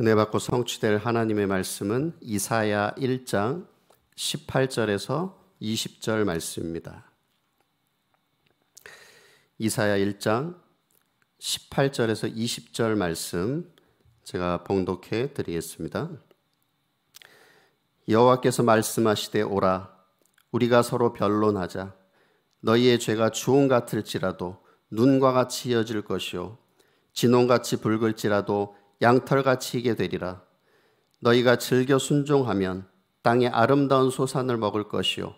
은혜 받고 성취될 하나님의 말씀은 이사야 1장 18절에서 20절 말씀입니다. 이사야 1장 18절에서 20절 말씀 제가 봉독해 드리겠습니다. 여호와께서 말씀하시되 오라 우리가 서로 변론하자 너희의 죄가 주홍 같을지라도 눈과 같이 이어질 것이요 진홍같이 붉을지라도 양털같이 이게 되리라. 너희가 즐겨 순종하면 땅의 아름다운 소산을 먹을 것이요.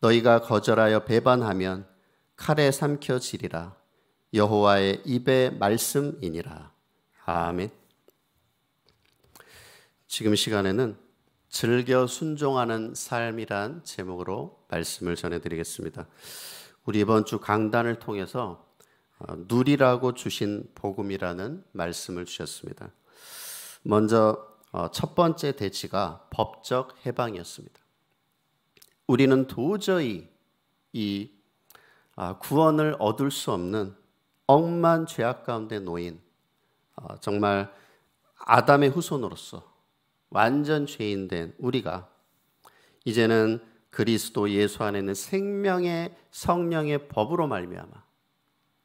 너희가 거절하여 배반하면 칼에 삼켜지리라. 여호와의 입의 말씀이니라. 아멘. 지금 시간에는 즐겨 순종하는 삶이란 제목으로 말씀을 전해드리겠습니다. 우리 이번 주 강단을 통해서 어, 누리라고 주신 복음이라는 말씀을 주셨습니다. 먼저 어, 첫 번째 대지가 법적 해방이었습니다. 우리는 도저히 이 아, 구원을 얻을 수 없는 억만 죄악 가운데 놓인 어, 정말 아담의 후손으로서 완전 죄인된 우리가 이제는 그리스도 예수 안에 는 생명의 성령의 법으로 말미암아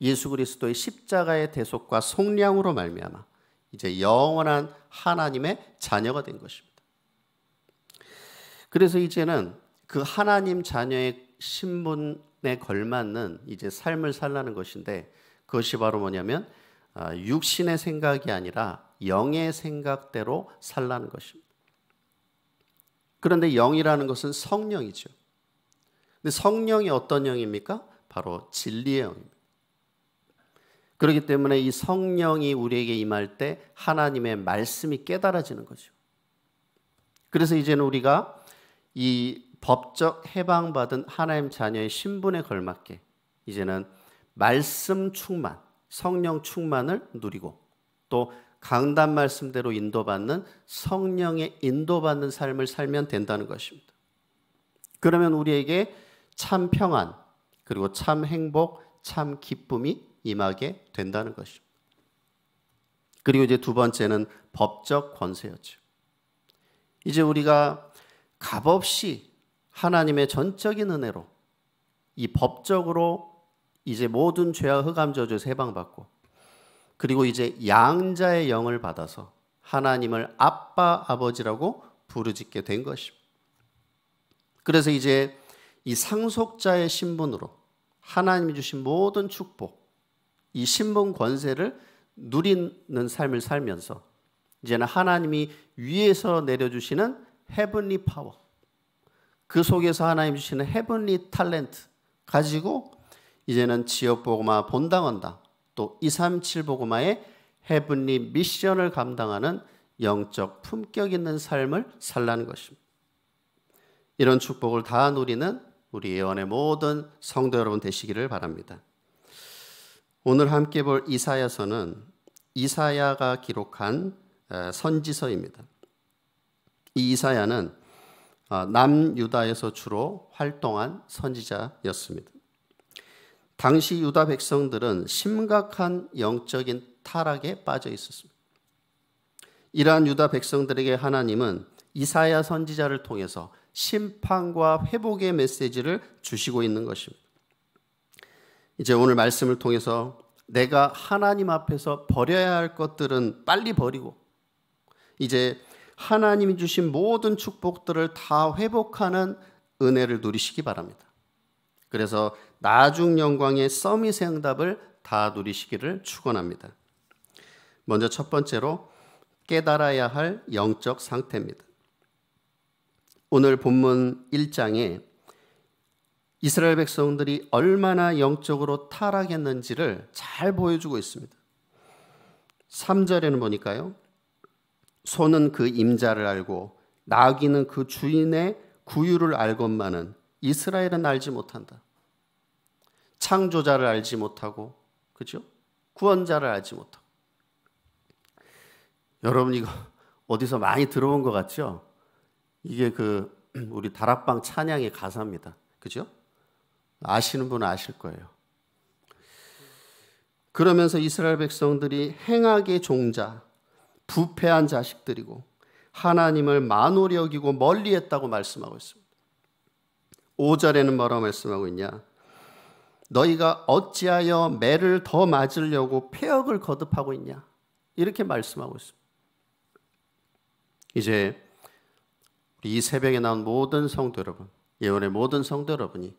예수 그리스도의 십자가의 대속과 속량으로 말미암아 이제 영원한 하나님의 자녀가 된 것입니다. 그래서 이제는 그 하나님 자녀의 신분에 걸맞는 이제 삶을 살라는 것인데 그것이 바로 뭐냐면 아, 육신의 생각이 아니라 영의 생각대로 살라는 것입니다. 그런데 영이라는 것은 성령이죠. 근데 성령이 어떤 영입니까? 바로 진리의 영입니다. 그렇기 때문에 이 성령이 우리에게 임할 때 하나님의 말씀이 깨달아지는 거죠. 그래서 이제는 우리가 이 법적 해방받은 하나님 자녀의 신분에 걸맞게 이제는 말씀 충만, 성령 충만을 누리고 또 강단 말씀대로 인도받는 성령의 인도받는 삶을 살면 된다는 것입니다. 그러면 우리에게 참 평안, 그리고 참 행복, 참 기쁨이 임하게 된다는 것입니다. 그리고 이제 두 번째는 법적 권세였죠. 이제 우리가 값없이 하나님의 전적인 은혜로 이 법적으로 이제 모든 죄와 흑암 저주 해방받고 그리고 이제 양자의 영을 받아서 하나님을 아빠 아버지라고 부르짖게 된 것입니다. 그래서 이제 이 상속자의 신분으로 하나님이 주신 모든 축복 이 신분 권세를 누리는 삶을 살면서 이제는 하나님이 위에서 내려주시는 헤븐리 파워 그 속에서 하나님 주시는 헤븐리 탤런트 가지고 이제는 지역 보고마 본당한다또237 보고마의 헤븐리 미션을 감당하는 영적 품격 있는 삶을 살라는 것입니다. 이런 축복을 다 누리는 우리 예언의 모든 성도 여러분 되시기를 바랍니다. 오늘 함께 볼 이사야서는 이사야가 기록한 선지서입니다. 이 이사야는 아, 남유다에서 주로 활동한 선지자였습니다. 당시 유다 백성들은 심각한 영적인 타락에 빠져 있었습니다. 이러한 유다 백성들에게 하나님은 이사야 선지자를 통해서 심판과 회복의 메시지를 주시고 있는 것입니다. 이제 오늘 말씀을 통해서 내가 하나님 앞에서 버려야 할 것들은 빨리 버리고 이제 하나님이 주신 모든 축복들을 다 회복하는 은혜를 누리시기 바랍니다. 그래서 나중 영광의 서밋의 응답을 다 누리시기를 축원합니다. 먼저 첫 번째로 깨달아야 할 영적 상태입니다. 오늘 본문 1장에 이스라엘 백성들이 얼마나 영적으로 타락했는지를 잘 보여주고 있습니다. 3절에는 보니까요. 소는 그 임자를 알고 나귀는 그 주인의 구유를 알것만은 이스라엘은 알지 못한다. 창조자를 알지 못하고 그죠? 구원자를 알지 못하고. 여러분 이거 어디서 많이 들어본 것 같죠? 이게 그 음, 우리 다락방 찬양의 가사입니다. 그죠? 아시는 분 아실 거예요. 그러면서 이스라엘 백성들이 행악의 종자, 부패한 자식들이고 하나님을 만홀히 여고 멀리했다고 말씀하고 있습니다. 5절에는 뭐라고 말씀하고 있냐? 너희가 어찌하여 매를 더 맞으려고 폐역을 거듭하고 있냐? 이렇게 말씀하고 있습니다. 이제 이 새벽에 나온 모든 성도 여러분, 예언의 모든 성도 여러분이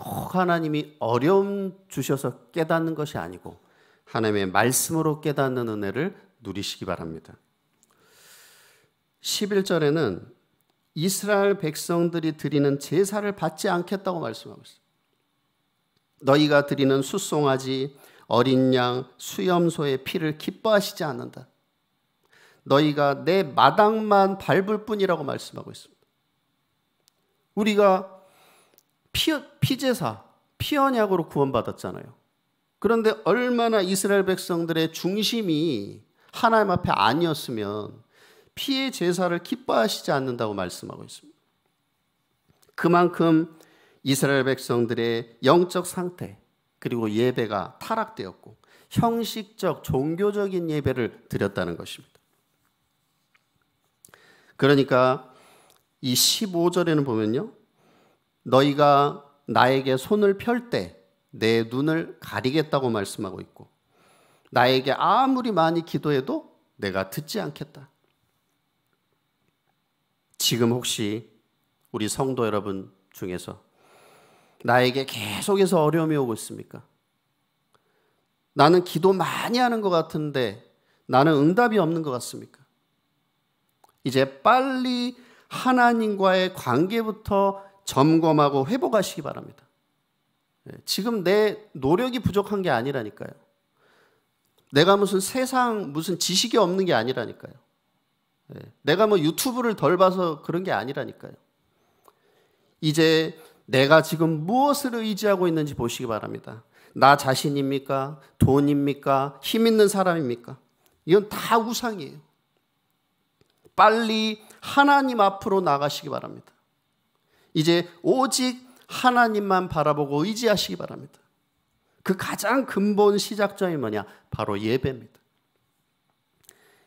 꼭 하나님이 어려움 주셔서 깨닫는 것이 아니고 하나님의 말씀으로 깨닫는 은혜를 누리시기 바랍니다. 11절에는 이스라엘 백성들이 드리는 제사를 받지 않겠다고 말씀하고 있습니다 너희가 드리는 숫송아지, 어린 양, 수염소의 피를 기뻐하시지 않는다. 너희가 내 마당만 밟을 뿐이라고 말씀하고 있습니다. 우리가 피, 피제사, 피언약으로 구원받았잖아요. 그런데 얼마나 이스라엘 백성들의 중심이 하나님 앞에 아니었으면 피의 제사를 기뻐하시지 않는다고 말씀하고 있습니다. 그만큼 이스라엘 백성들의 영적 상태 그리고 예배가 타락되었고 형식적 종교적인 예배를 드렸다는 것입니다. 그러니까 이 15절에는 보면요. 너희가 나에게 손을 펼 때 내 눈을 가리겠다고 말씀하고 있고 나에게 아무리 많이 기도해도 내가 듣지 않겠다. 지금 혹시 우리 성도 여러분 중에서 나에게 계속해서 어려움이 오고 있습니까? 나는 기도 많이 하는 것 같은데 나는 응답이 없는 것 같습니까? 이제 빨리 하나님과의 관계부터 점검하고 회복하시기 바랍니다. 예, 지금 내 노력이 부족한 게 아니라니까요. 내가 무슨 세상 무슨 지식이 없는 게 아니라니까요. 예, 내가 뭐 유튜브를 덜 봐서 그런 게 아니라니까요. 이제 내가 지금 무엇을 의지하고 있는지 보시기 바랍니다. 나 자신입니까? 돈입니까? 힘 있는 사람입니까? 이건 다 우상이에요. 빨리 하나님 앞으로 나가시기 바랍니다. 이제 오직 하나님만 바라보고 의지하시기 바랍니다. 그 가장 근본 시작점이 뭐냐? 바로 예배입니다.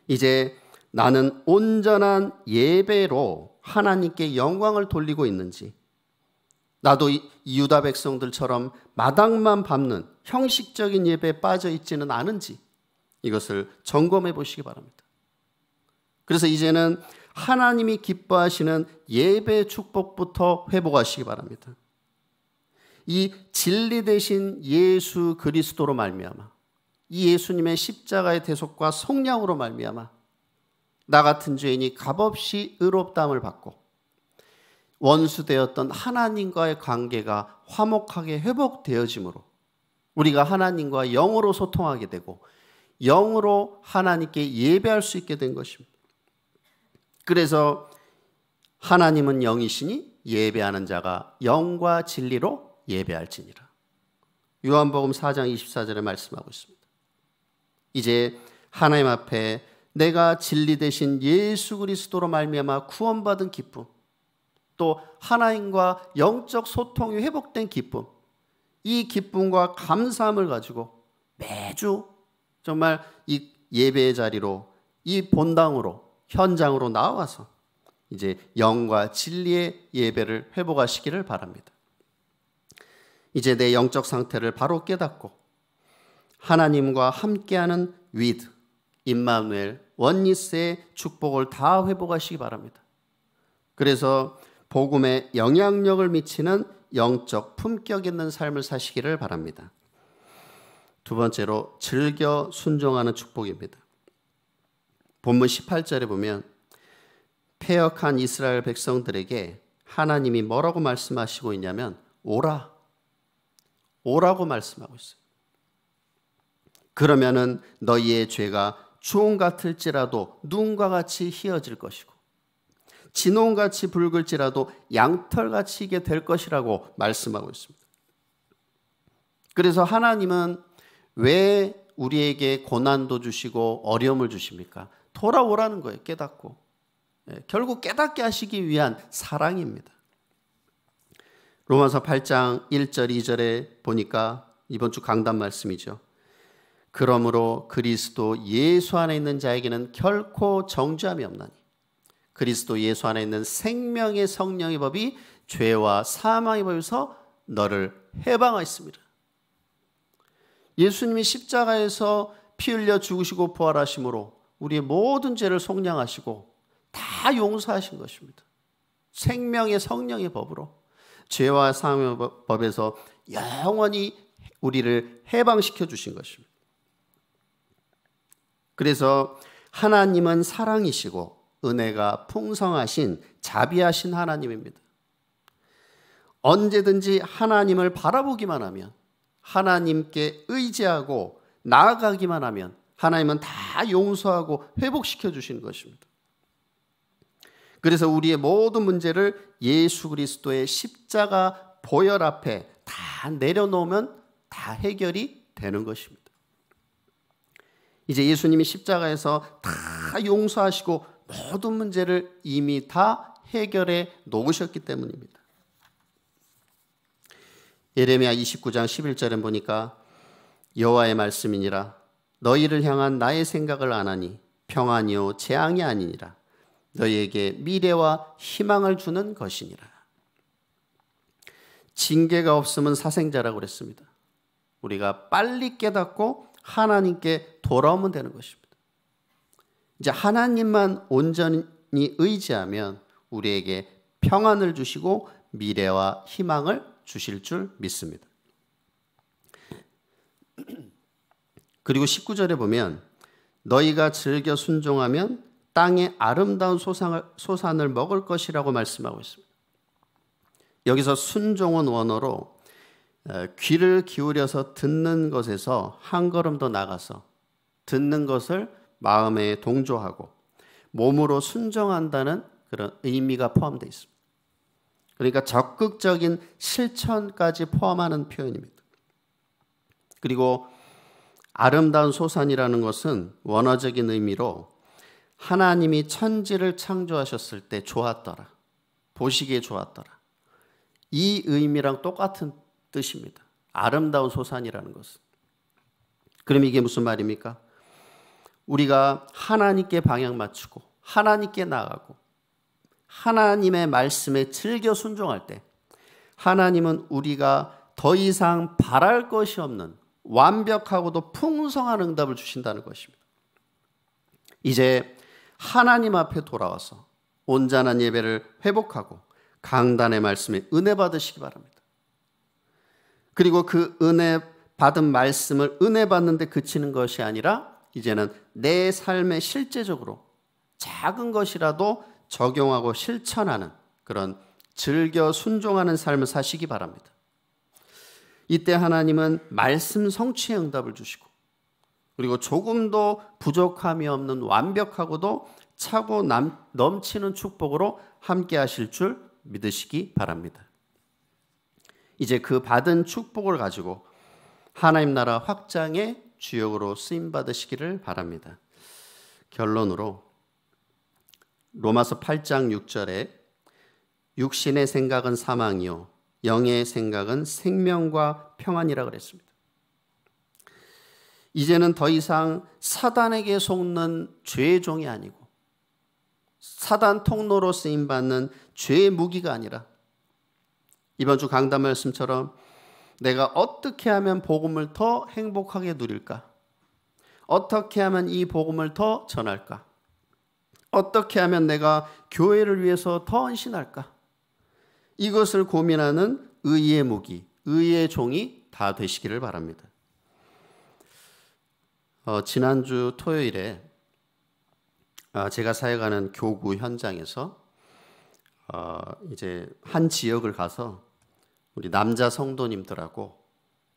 이제 나는 온전한 예배로 하나님께 영광을 돌리고 있는지, 나도 유다 백성들처럼 마당만 밟는 형식적인 예배에 빠져 있지는 않은지 이것을 점검해 보시기 바랍니다. 그래서 이제는 하나님이 기뻐하시는 예배 축복부터 회복하시기 바랍니다. 이 진리 대신 예수 그리스도로 말미암아 이 예수님의 십자가의 대속과 성량으로 말미암아 나 같은 죄인이 값없이 의롭다함을 받고 원수되었던 하나님과의 관계가 화목하게 회복되어짐으로 우리가 하나님과 영으로 소통하게 되고 영으로 하나님께 예배할 수 있게 된 것입니다. 그래서 하나님은 영이시니 예배하는 자가 영과 진리로 예배할지니라. 요한복음 4장 24절에 말씀하고 있습니다. 이제 하나님 앞에 내가 진리 대신 예수 그리스도로 말미암아 구원받은 기쁨, 또 하나님과 영적 소통이 회복된 기쁨, 이 기쁨과 감사함을 가지고 매주 정말 이 예배의 자리로, 이 본당으로 현장으로 나와서 이제 영과 진리의 예배를 회복하시기를 바랍니다. 이제 내 영적 상태를 바로 깨닫고 하나님과 함께하는 위드, 임마누엘, 원리스의 축복을 다 회복하시기 바랍니다. 그래서 복음에 영향력을 미치는 영적 품격 있는 삶을 사시기를 바랍니다. 두 번째로 즐겨 순종하는 축복입니다. 본문 18절에 보면 폐역한 이스라엘 백성들에게 하나님이 뭐라고 말씀하시고 있냐면 오라 오라고 말씀하고 있어요. 그러면은 너희의 죄가 주홍 같을지라도 눈과 같이 희어질 것이고 진홍같이 붉을지라도 양털같이 이게 될 것이라고 말씀하고 있습니다. 그래서 하나님은 왜 우리에게 고난도 주시고 어려움을 주십니까? 돌아오라는 거예요. 깨닫고. 예, 결국 깨닫게 하시기 위한 사랑입니다. 로마서 8장 1절 2절에 보니까 이번 주 강단 말씀이죠. 그러므로 그리스도 예수 안에 있는 자에게는 결코 정죄함이 없나니 그리스도 예수 안에 있는 생명의 성령의 법이 죄와 사망의 법에서 너를 해방하였습니다. 예수님이 십자가에서 피 흘려 죽으시고 부활하심으로 우리의 모든 죄를 속량하시고 다 용서하신 것입니다. 생명의 성령의 법으로 죄와 상의 법에서 영원히 우리를 해방시켜 주신 것입니다. 그래서 하나님은 사랑이시고 은혜가 풍성하신 자비하신 하나님입니다. 언제든지 하나님을 바라보기만 하면 하나님께 의지하고 나아가기만 하면 하나님은 다 용서하고 회복시켜 주시는 것입니다. 그래서 우리의 모든 문제를 예수 그리스도의 십자가 보혈 앞에 다 내려놓으면 다 해결이 되는 것입니다. 이제 예수님이 십자가에서 다 용서하시고 모든 문제를 이미 다 해결해 놓으셨기 때문입니다. 예레미야 29장 11절에 보니까 여호와의 말씀이니라 너희를 향한 나의 생각을 안 하니 평안이요 재앙이 아니니라 너희에게 미래와 희망을 주는 것이니라. 징계가 없으면 사생자라고 그랬습니다. 우리가 빨리 깨닫고 하나님께 돌아오면 되는 것입니다. 이제 하나님만 온전히 의지하면 우리에게 평안을 주시고 미래와 희망을 주실 줄 믿습니다. 그리고 19절에 보면 너희가 즐겨 순종하면 땅의 아름다운 소상을, 소산을 먹을 것이라고 말씀하고 있습니다. 여기서 순종은 원어로 귀를 기울여서 듣는 것에서 한 걸음 더 나가서 듣는 것을 마음에 동조하고 몸으로 순종한다는 그런 의미가 포함되어 있습니다. 그러니까 적극적인 실천까지 포함하는 표현입니다. 그리고 아름다운 소산이라는 것은 원어적인 의미로 하나님이 천지를 창조하셨을 때 좋았더라. 보시기에 좋았더라. 이 의미랑 똑같은 뜻입니다. 아름다운 소산이라는 것은. 그럼 이게 무슨 말입니까? 우리가 하나님께 방향 맞추고 하나님께 나가고 아 하나님의 말씀에 즐겨 순종할 때 하나님은 우리가 더 이상 바랄 것이 없는 완벽하고도 풍성한 응답을 주신다는 것입니다. 이제 하나님 앞에 돌아와서 온전한 예배를 회복하고 강단의 말씀에 은혜 받으시기 바랍니다. 그리고 그 은혜 받은 말씀을 은혜 받는데 그치는 것이 아니라 이제는 내 삶에 실제적으로 작은 것이라도 적용하고 실천하는 그런 즐겨 순종하는 삶을 사시기 바랍니다. 이때 하나님은 말씀 성취의 응답을 주시고 그리고 조금도 부족함이 없는 완벽하고도 차고 남, 넘치는 축복으로 함께 하실 줄 믿으시기 바랍니다. 이제 그 받은 축복을 가지고 하나님 나라 확장의 주역으로 쓰임 받으시기를 바랍니다. 결론으로 로마서 8장 6절에 육신의 생각은 사망이요 영의 생각은 생명과 평안이라 그랬습니다. 이제는 더 이상 사단에게 속는 죄의 종이 아니고 사단 통로로 쓰임 받는 죄의 무기가 아니라 이번 주 강단 말씀처럼 내가 어떻게 하면 복음을 더 행복하게 누릴까? 어떻게 하면 이 복음을 더 전할까? 어떻게 하면 내가 교회를 위해서 더 헌신할까? 이것을 고민하는 의의 무기, 의의 종이 다 되시기를 바랍니다. 어, 지난주 토요일에 어, 제가 사역하는 교구 현장에서 어, 이제 한 지역을 가서 우리 남자 성도님들하고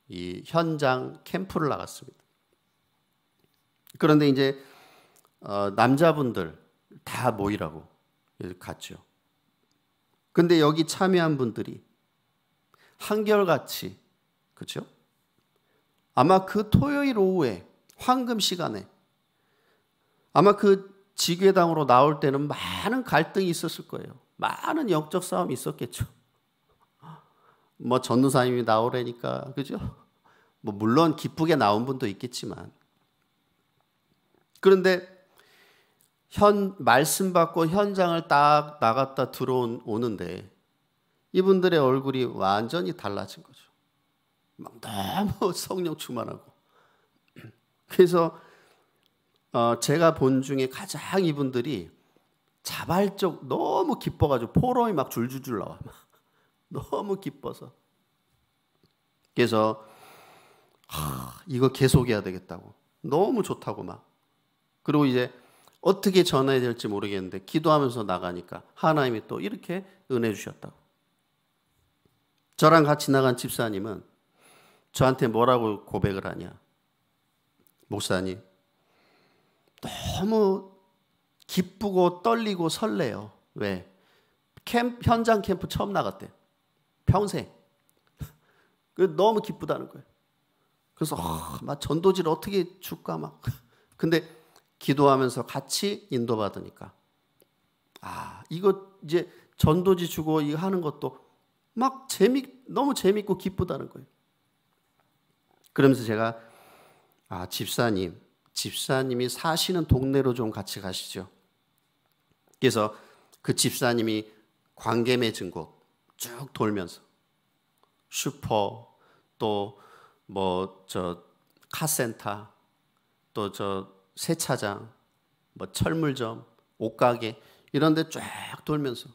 이 현장 캠프를 나갔습니다. 그런데 이제 어, 남자분들 다 모이라고 갔죠. 근데 여기 참여한 분들이 한결같이 그죠 아마 그 토요일 오후에 황금 시간에 아마 그 지괴당으로 나올 때는 많은 갈등이 있었을 거예요. 많은 영적 싸움이 있었겠죠. 뭐 전도사님이 나오래니까 그죠? 뭐 물론 기쁘게 나온 분도 있겠지만 그런데 현 말씀 받고 현장을 딱 나갔다 들어오는데 이분들의 얼굴이 완전히 달라진 거죠. 막 너무 성령 충만하고. 그래서 어 제가 본 중에 가장 이분들이 자발적 너무 기뻐가지고 포럼이 막 줄줄줄 나와. 너무 기뻐서. 그래서 하, 이거 계속해야 되겠다고. 너무 좋다고 막. 그리고 이제 어떻게 전해야 될지 모르겠는데 기도하면서 나가니까 하나님이 또 이렇게 은혜 주셨다고. 저랑 같이 나간 집사님은 저한테 뭐라고 고백을 하냐. 목사님, 너무 기쁘고 떨리고 설레요. 왜? 캠, 현장 캠프 처음 나갔대. 평생. 그 너무 기쁘다는 거예요. 그래서, 어, 막 전도지를 어떻게 줄까, 막. 근데 기도하면서 같이 인도받으니까. 아, 이거 이제 전도지 주고 이 하는 것도 막 재미 너무 재밌고 기쁘다는 거예요. 그러면서 제가 아, 집사님, 집사님이 사시는 동네로 좀 같이 가시죠. 그래서 그 집사님이 관계 맺은 곳쭉 돌면서 슈퍼 또 뭐 저 카센터 또저 세차장, 뭐 철물점, 옷가게 이런 데 쫙 돌면서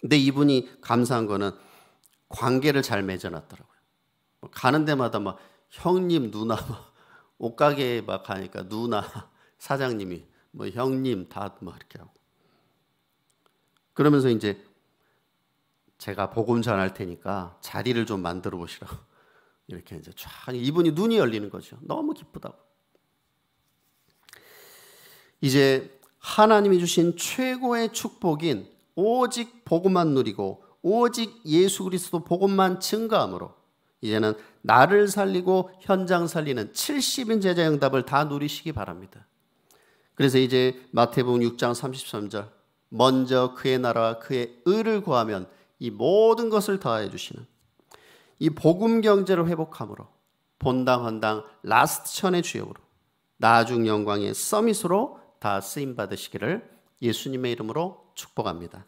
근데 이분이 감사한 거는 관계를 잘 맺어놨더라고요. 뭐 가는 데마다 막 형님, 누나, 옷가게막 가니까 누나, 사장님이 뭐 형님 다 뭐 이렇게 하고 그러면서 이제 제가 복음 전할 테니까 자리를 좀 만들어 보시라고 이렇게 이제 쫙 이분이 눈이 열리는 거죠. 너무 기쁘다고. 이제 하나님이 주신 최고의 축복인 오직 복음만 누리고 오직 예수 그리스도 복음만 증가함으로 이제는 나를 살리고 현장 살리는 70인 제자 응답을 다 누리시기 바랍니다. 그래서 이제 마태복음 6장 33절 먼저 그의 나라 와 그의 의를 구하면 이 모든 것을 더해 주시는 이 복음 경제를 회복함으로 본당 헌당 라스트 천의 주역으로 나중 영광의 서밋으로 다 쓰임 받으시기를 예수님의 이름으로 축복합니다.